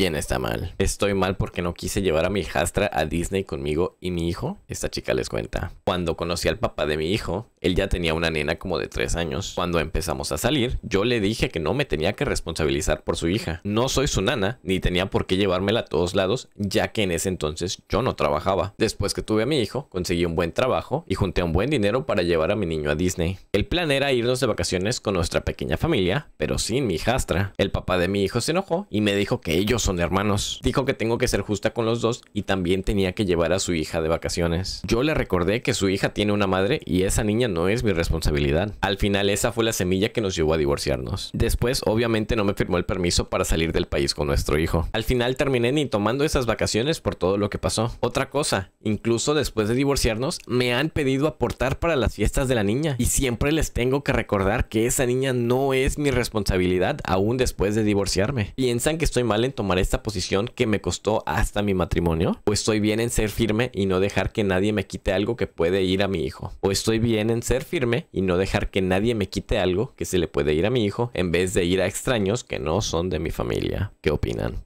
¿Quién está mal? Estoy mal porque no quise llevar a mi hijastra a Disney conmigo y mi hijo. Esta chica les cuenta. Cuando conocí al papá de mi hijo, él ya tenía una nena como de 3 años. Cuando empezamos a salir, yo le dije que no me tenía que responsabilizar por su hija. No soy su nana, ni tenía por qué llevármela a todos lados, ya que en ese entonces yo no trabajaba. Después que tuve a mi hijo, conseguí un buen trabajo y junté un buen dinero para llevar a mi niño a Disney. El plan era irnos de vacaciones con nuestra pequeña familia, pero sin mi hijastra. El papá de mi hijo se enojó y me dijo que ellos son de hermanos. Dijo que tengo que ser justa con los dos y también tenía que llevar a su hija de vacaciones. Yo le recordé que su hija tiene una madre y esa niña no es mi responsabilidad. Al final esa fue la semilla que nos llevó a divorciarnos. Después obviamente no me firmó el permiso para salir del país con nuestro hijo. Al final terminé ni tomando esas vacaciones por todo lo que pasó. Otra cosa, incluso después de divorciarnos me han pedido aportar para las fiestas de la niña y siempre les tengo que recordar que esa niña no es mi responsabilidad aún después de divorciarme. Piensan que estoy mal en tomar esta posición que me costó hasta mi matrimonio? ¿O estoy bien en ser firme y no dejar que nadie me quite algo que puede ir a mi hijo? ¿O estoy bien en ser firme y no dejar que nadie me quite algo que se le puede ir a mi hijo en vez de ir a extraños que no son de mi familia? ¿Qué opinan?